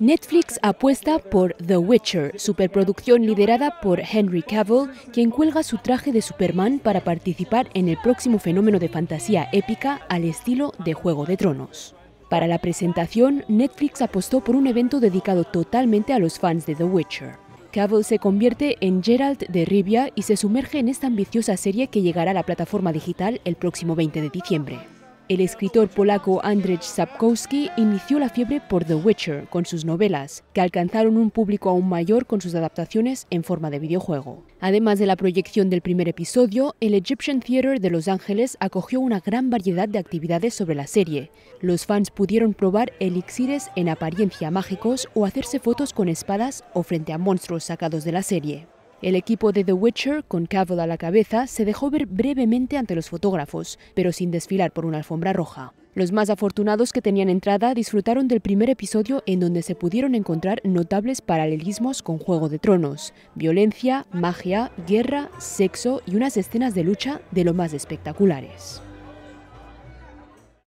Netflix apuesta por The Witcher, superproducción liderada por Henry Cavill, quien cuelga su traje de Superman para participar en el próximo fenómeno de fantasía épica al estilo de Juego de Tronos. Para la presentación, Netflix apostó por un evento dedicado totalmente a los fans de The Witcher. Cavill se convierte en Geralt de Rivia y se sumerge en esta ambiciosa serie que llegará a la plataforma digital el próximo 20 de diciembre. El escritor polaco Andrzej Sapkowski inició la fiebre por The Witcher con sus novelas, que alcanzaron un público aún mayor con sus adaptaciones en forma de videojuego. Además de la proyección del primer episodio, el Egyptian Theater de Los Ángeles acogió una gran variedad de actividades sobre la serie. Los fans pudieron probar elixires en apariencia mágicos o hacerse fotos con espadas o frente a monstruos sacados de la serie. El equipo de The Witcher, con Cavill a la cabeza, se dejó ver brevemente ante los fotógrafos, pero sin desfilar por una alfombra roja. Los más afortunados que tenían entrada disfrutaron del primer episodio en donde se pudieron encontrar notables paralelismos con Juego de Tronos, violencia, magia, guerra, sexo y unas escenas de lucha de lo más espectaculares.